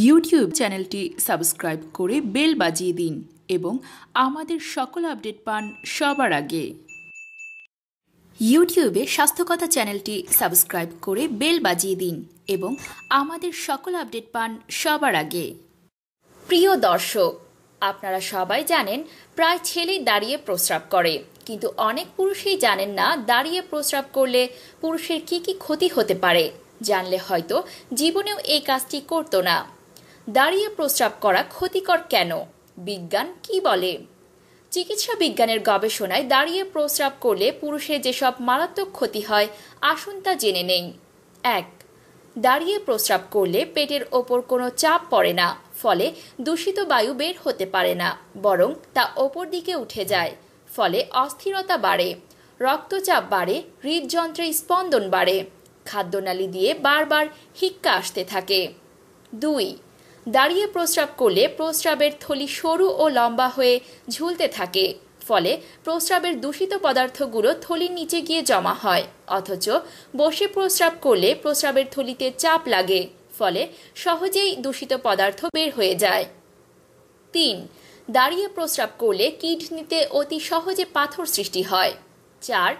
YouTube চ্যানেলটি subscribe করে bell বাজিয়ে দিন এবং আমাদের সকল আপডেট পান সবার আগে ইউটিউবে স্বাস্থ্যকথা চ্যানেলটি সাবস্ক্রাইব করে বেল বাজিয়ে দিন এবং আমাদের সকল আপডেট পান সবার আগে প্রিয় দর্শক আপনারা সবাই জানেন প্রায় ছেলেই দাঁড়িয়ে প্রস্রাব করে কিন্তু অনেক পুরুষই জানেন না দাঁড়িয়ে প্রস্রাব করলে পুরুষের কি কি ক্ষতি হতে পারে জানলে হয়তো জীবনেও এই কাজটি করতো না দাঁড়িয়ে প্রস্রাব করা ক্ষতিকর কেন বিজ্ঞান কি বলে চিকিৎসা বিজ্ঞানের গবেষণায় দাঁড়িয়ে প্রস্রাব করলে পুরুষের যেসব মারাত্মক ক্ষতি হয় আসুন তা জেনে নেই এক দাঁড়িয়ে প্রস্রাব করলে পেটের ওপর কোনো চাপ পড়ে না ফলে দূষিত বায়ু বের হতে পারে না বরং তা ওপর দিকে উঠে যায় ফলে অস্থিরতা বাড়ে রক্তচাপ বাড়ে হৃদযন্ত্রে স্পন্দন বাড়ে খাদ্যনালী দিয়ে বারবার হিক্কা আসতে থাকে দুই দাঁড়িয়ে প্রস্রাব করলে প্রস্রাবের থলি সরু ও লম্বা হয়ে ঝুলতে থাকে ফলে প্রস্রাবের দূষিত পদার্থগুলো থলির নিচে গিয়ে জমা হয় অথচ বসে প্রস্রাব করলে প্রস্রাবের থলিতে চাপ লাগে ফলে সহজেই দূষিত পদার্থ বের হয়ে যায় তিন দাঁড়িয়ে প্রস্রাব করলে কিডনিতে অতি সহজে পাথর সৃষ্টি হয় চার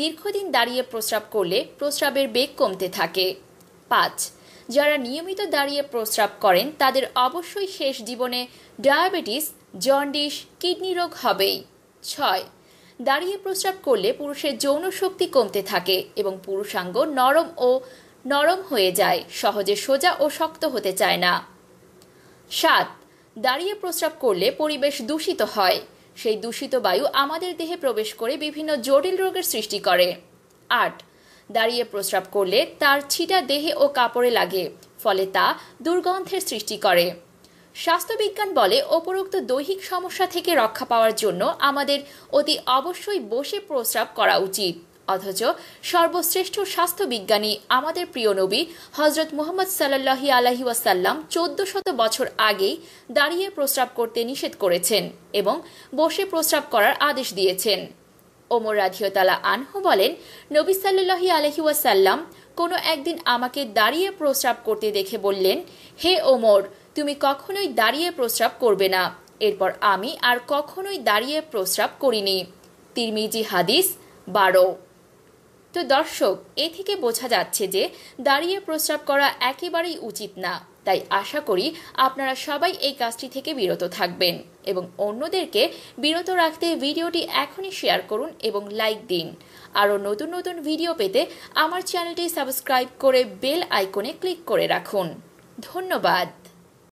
দীর্ঘদিন দাঁড়িয়ে প্রস্রাব করলে প্রস্রাবের বেগ কমতে থাকে পাঁচ যারা নিয়মিত দাঁড়িয়ে প্রস্রাব করেন তাদের অবশ্যই শেষ জীবনে ডায়াবেটিস জন্ডিস কিডনি রোগ হবেই ছয় দাঁড়িয়ে প্রস্রাব করলে পুরুষের যৌন শক্তি কমতে থাকে এবং পুরুষাঙ্গ নরম ও নরম হয়ে যায় সহজে সোজা ও শক্ত হতে চায় না সাত দাঁড়িয়ে প্রস্রাব করলে পরিবেশ দূষিত হয় সেই দূষিত বায়ু আমাদের দেহে প্রবেশ করে বিভিন্ন জটিল রোগের সৃষ্টি করে আট দাঁড়িয়ে প্রস্রাব করলে তার ছিটা দেহে ও কাপড়ে লাগে ফলে তা দুর্গন্ধের সৃষ্টি করে স্বাস্থ্যবিজ্ঞান বলে উপরোক্ত দৈহিক সমস্যা থেকে রক্ষা পাওয়ার জন্য আমাদের অতি অবশ্যই বসে প্রস্রাব করা উচিত অথচ সর্বশ্রেষ্ঠ স্বাস্থ্যবিজ্ঞানী আমাদের প্রিয় নবী হজরত মোহাম্মদ সাল্লাহি আলহি ওয়াসাল্লাম চোদ্দ শত বছর আগেই দাঁড়িয়ে প্রস্রাব করতে নিষেধ করেছেন এবং বসে প্রস্রাব করার আদেশ দিয়েছেন ওমর রাধিয়তালা আনহু বলেন নবী সাল্লি আলহি ওয়াসাল্লাম কোনো একদিন আমাকে দাঁড়িয়ে প্রস্রাব করতে দেখে বললেন হে ওমর তুমি কখনোই দাঁড়িয়ে প্রস্রাব করবে না এরপর আমি আর কখনোই দাঁড়িয়ে প্রস্রাব করিনি তিরমিজি হাদিস বারো তো দর্শক এ থেকে বোঝা যাচ্ছে যে দাঁড়িয়ে প্রস্রাব করা একেবারেই উচিত না তাই আশা করি আপনারা সবাই এই কাজটি থেকে বিরত থাকবেন এবং অন্যদেরকে বিরত রাখতে ভিডিওটি এখনই শেয়ার করুন এবং লাইক দিন আরও নতুন নতুন ভিডিও পেতে আমার চ্যানেলটি সাবস্ক্রাইব করে বেল আইকনে ক্লিক করে রাখুন ধন্যবাদ